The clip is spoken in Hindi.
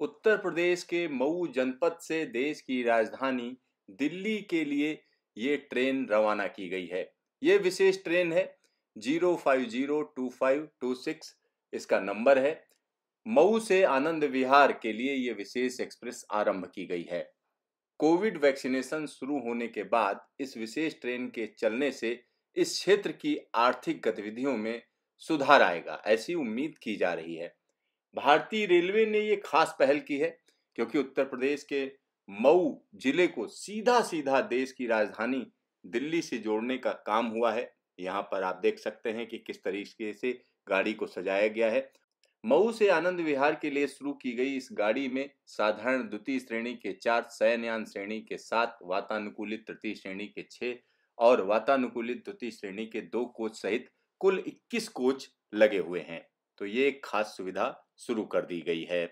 उत्तर प्रदेश के मऊ जनपद से देश की राजधानी दिल्ली के लिए ये ट्रेन रवाना की गई है ये विशेष ट्रेन है zero five zero two five two six इसका नंबर है मऊ से आनंद विहार के लिए ये विशेष एक्सप्रेस आरंभ की गई है कोविड वैक्सीनेशन शुरू होने के बाद इस विशेष ट्रेन के चलने से इस क्षेत्र की आर्थिक गतिविधियों में सुधार आएगा ऐसी उम्मीद की जा रही है भारतीय रेलवे ने ये खास पहल की है क्योंकि उत्तर प्रदेश के मऊ जिले को सीधा सीधा देश की राजधानी दिल्ली से जोड़ने का काम हुआ है यहाँ पर आप देख सकते हैं कि किस तरीके से गाड़ी को सजाया गया है मऊ से आनंद विहार के लिए शुरू की गई इस गाड़ी में साधारण द्वितीय श्रेणी के चार सैनयान श्रेणी के सात वातानुकूलित तृतीय श्रेणी के छः और वातानुकूलित द्वितीय श्रेणी के दो कोच सहित कुल 21 कोच लगे हुए हैं तो ये एक खास सुविधा शुरू कर दी गई है